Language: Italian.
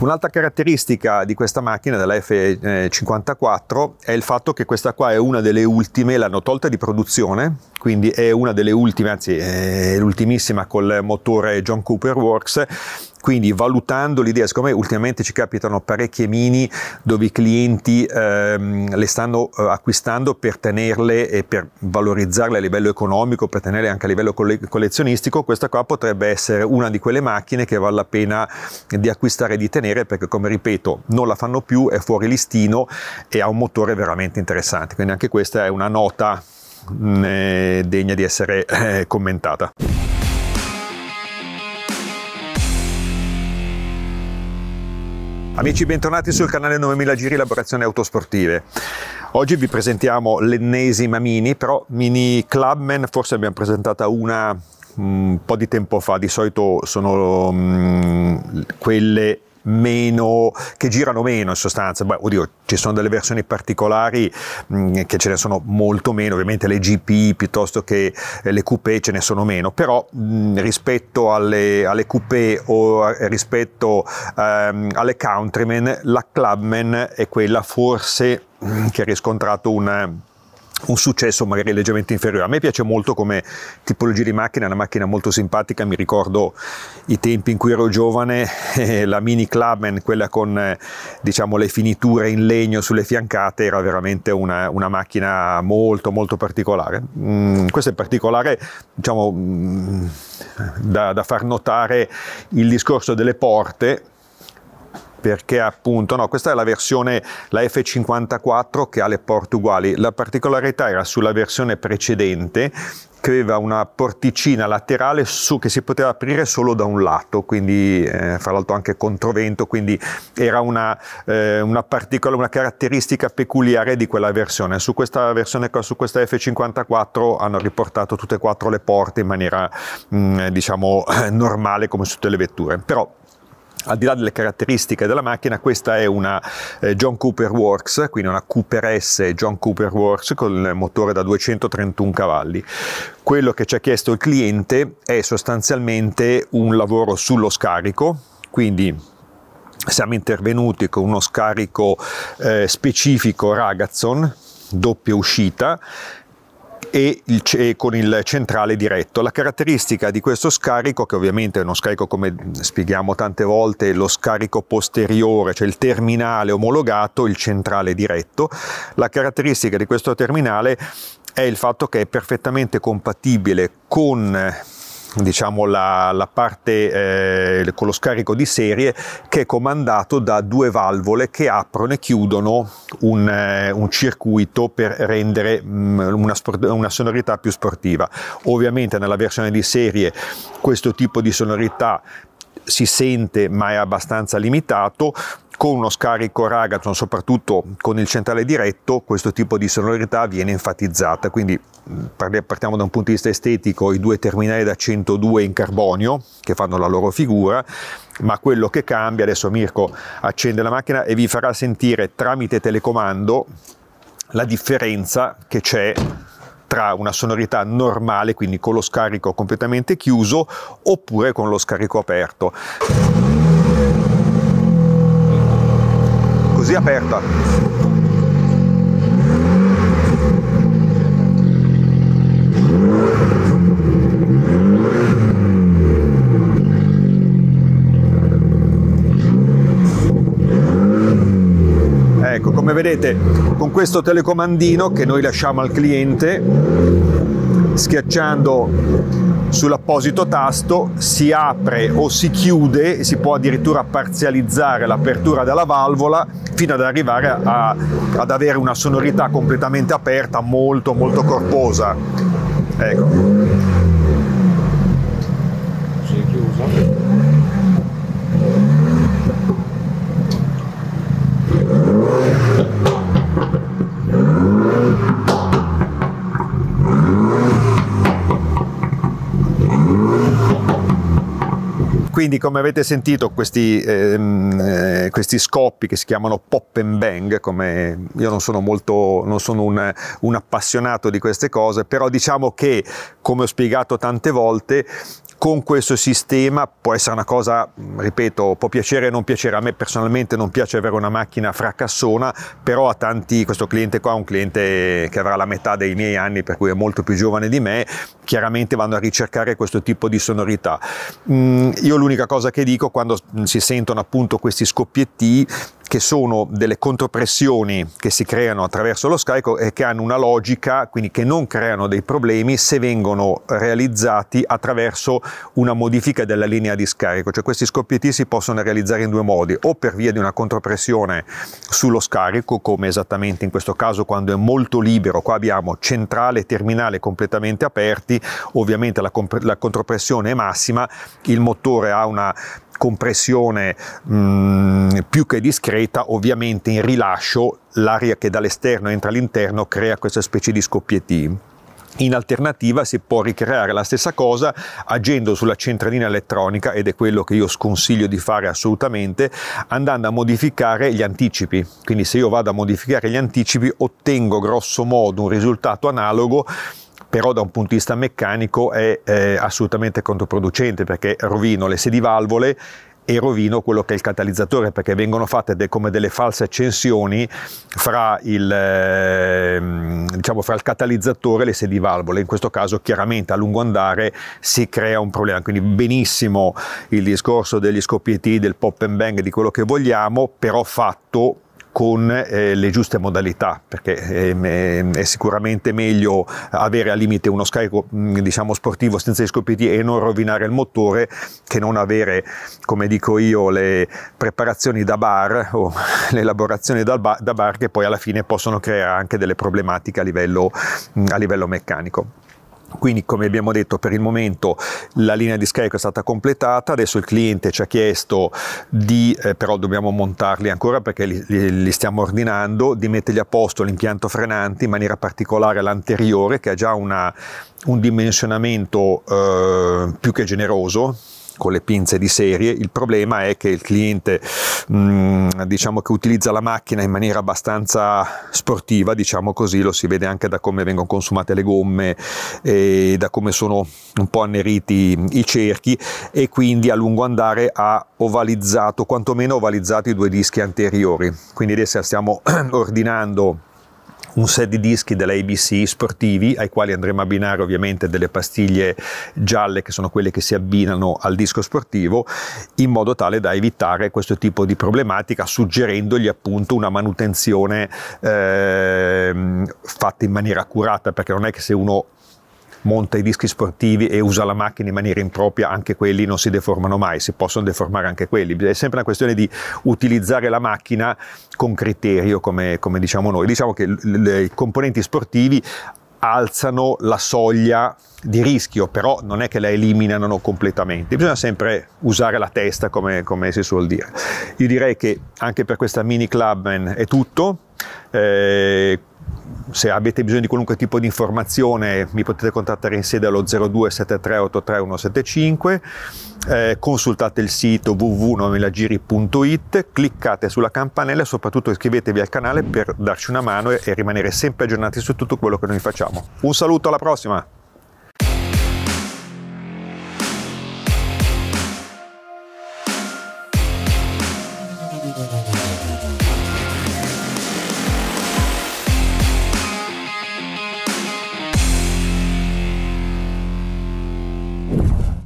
Ecco, un'altra caratteristica di questa macchina, della F54, è il fatto che questa qua è una delle ultime, l'hanno tolta di produzione, quindi è una delle ultime, anzi l'ultimissima col motore John Cooper Works, quindi valutando l'idea, siccome ultimamente ci capitano parecchie mini dove i clienti ehm, le stanno eh, acquistando per tenerle e per valorizzarle a livello economico, per tenerle anche a livello collezionistico, questa qua potrebbe essere una di quelle macchine che vale la pena di acquistare e di tenere perché come ripeto non la fanno più, è fuori listino e ha un motore veramente interessante. Quindi anche questa è una nota mm, eh, degna di essere eh, commentata. Amici, bentornati sul canale 9000 Giri Elaborazioni Autosportive. Oggi vi presentiamo l'ennesima Mini, però Mini Clubman forse abbiamo presentata una un mm, po' di tempo fa, di solito sono um, quelle meno, che girano meno in sostanza. Beh, oddio, ci sono delle versioni particolari mh, mm, che ce ne sono molto meno, ovviamente le GP piuttosto che eh, le coupé ce ne sono meno, però mh, mm, rispetto alle, alle, coupé o eh, rispetto ehm, alle countrymen, la clubman è quella forse mm, che ha riscontrato un un successo magari leggermente inferiore. A me piace molto come tipologia di macchina, è una macchina molto simpatica, mi ricordo i tempi in cui ero giovane, eh, la Mini Clubman, quella con eh, diciamo, le finiture in legno sulle fiancate, era veramente una, una macchina molto molto particolare. Mm, questo è particolare diciamo, mm, da, da far notare il discorso delle porte, perché appunto no, questa è la versione la F54 che ha le porte uguali. La particolarità era sulla versione precedente che aveva una porticina laterale su che si poteva aprire solo da un lato, quindi eh, fra l'altro anche controvento, quindi era una, eh, una, una caratteristica peculiare di quella versione. Su questa versione su questa F54 hanno riportato tutte e quattro le porte in maniera mh, mm, diciamo eh, normale come su tutte le vetture, però al di là delle caratteristiche della macchina, questa è una eh, John Cooper Works, quindi una Cooper S John Cooper Works con il motore da 231 cavalli. Quello che ci ha chiesto il cliente è sostanzialmente un lavoro sullo scarico, quindi siamo intervenuti con uno scarico eh, specifico Ragazzon, doppia uscita, e, il, e, con il centrale diretto. La caratteristica di questo scarico, che ovviamente è uno scarico come spieghiamo tante volte, lo scarico posteriore, cioè il terminale omologato, il centrale diretto, la caratteristica di questo terminale è il fatto che è perfettamente compatibile con diciamo la, la parte eh, con lo scarico di serie che è comandato da due valvole che aprono e chiudono un, eh, un circuito per rendere mh, mm, una, una, sonorità più sportiva. Ovviamente nella versione di serie questo tipo di sonorità si sente ma è abbastanza limitato con uno scarico Ragaton soprattutto con il centrale diretto questo tipo di sonorità viene enfatizzata quindi partiamo da un punto di vista estetico, i due terminali da 102 in carbonio che fanno la loro figura, ma quello che cambia, adesso Mirko accende la macchina e vi farà sentire tramite telecomando la differenza che c'è tra una sonorità normale, quindi con lo scarico completamente chiuso, oppure con lo scarico aperto. Così aperta. come vedete con questo telecomandino che noi lasciamo al cliente schiacciando sull'apposito tasto si apre o si chiude e si può addirittura parzializzare l'apertura della valvola fino ad arrivare a, ad avere una sonorità completamente aperta molto molto corposa ecco Quindi come avete sentito questi, ehm, eh, questi scoppi che si chiamano pop and bang, come io non sono molto, non sono un, un appassionato di queste cose, però diciamo che come ho spiegato tante volte con questo sistema può essere una cosa, ripeto, può piacere o non piacere, a me personalmente non piace avere una macchina fracassona, però a tanti, questo cliente qua è un cliente che avrà la metà dei miei anni, per cui è molto più giovane di me, chiaramente vanno a ricercare questo tipo di sonorità. Mm, io l'unica cosa che dico quando si sentono appunto questi scoppietti che sono delle contropressioni che si creano attraverso lo scarico e che hanno una logica, quindi che non creano dei problemi se vengono realizzati attraverso una modifica della linea di scarico. Cioè questi scoppietti si possono realizzare in due modi, o per via di una contropressione sullo scarico, come esattamente in questo caso quando è molto libero, qua abbiamo centrale e terminale completamente aperti, ovviamente la, la contropressione è massima, il motore ha una compressione mh, più che discreta, concreta, ovviamente in rilascio l'aria che dall'esterno entra all'interno crea questa specie di scoppietti. In alternativa si può ricreare la stessa cosa agendo sulla centralina elettronica, ed è quello che io sconsiglio di fare assolutamente, andando a modificare gli anticipi. Quindi se io vado a modificare gli anticipi ottengo grosso modo un risultato analogo però da un punto di vista meccanico è, è assolutamente controproducente perché rovino le sedivalvole e rovino quello che è il catalizzatore perché vengono fatte de come delle false accensioni fra il, ehm, diciamo, fra il catalizzatore e le sedivalvole. In questo caso chiaramente a lungo andare si crea un problema. Quindi benissimo il discorso degli scoppietti, del pop and bang, di quello che vogliamo, però fatto con eh, le giuste modalità, perché eh, è sicuramente meglio avere a limite uno scarico mm, diciamo, sportivo senza gli scoppietti e non rovinare il motore che non avere, come dico io, le preparazioni da bar o l'elaborazione da bar, da bar che poi alla fine possono creare anche delle problematiche a livello, mm, a livello meccanico. Quindi, come abbiamo detto, per il momento la linea di scarico è stata completata, adesso il cliente ci ha chiesto di, eh, però dobbiamo montarli ancora perché li, li, stiamo ordinando, di metterli a posto l'impianto frenante, in maniera particolare l'anteriore che ha già una, un dimensionamento eh, più che generoso, con le pinze di serie, il problema è che il cliente mh, mm, diciamo che utilizza la macchina in maniera abbastanza sportiva, diciamo così, lo si vede anche da come vengono consumate le gomme e da come sono un po' anneriti i cerchi e quindi a lungo andare ha ovalizzato, quantomeno ovalizzato i due dischi anteriori. Quindi adesso stiamo ordinando un set di dischi dell'ABC sportivi ai quali andremo a abbinare ovviamente delle pastiglie gialle che sono quelle che si abbinano al disco sportivo in modo tale da evitare questo tipo di problematica suggerendogli appunto una manutenzione eh, fatta in maniera accurata perché non è che se uno monta i dischi sportivi e usa la macchina in maniera impropria, anche quelli non si deformano mai, si possono deformare anche quelli. È sempre una questione di utilizzare la macchina con criterio, come, come diciamo noi. Diciamo che i componenti sportivi alzano la soglia di rischio, però non è che la eliminano completamente, bisogna sempre usare la testa come, come si suol dire. Io direi che anche per questa mini clubman è tutto, eh, se avete bisogno di qualunque tipo di informazione mi potete contattare in sede allo 0273 eh, consultate il sito www.nomelagiri.it cliccate sulla campanella e soprattutto iscrivetevi al canale per darci una mano e, e rimanere sempre aggiornati su tutto quello che noi facciamo. Un saluto alla prossima!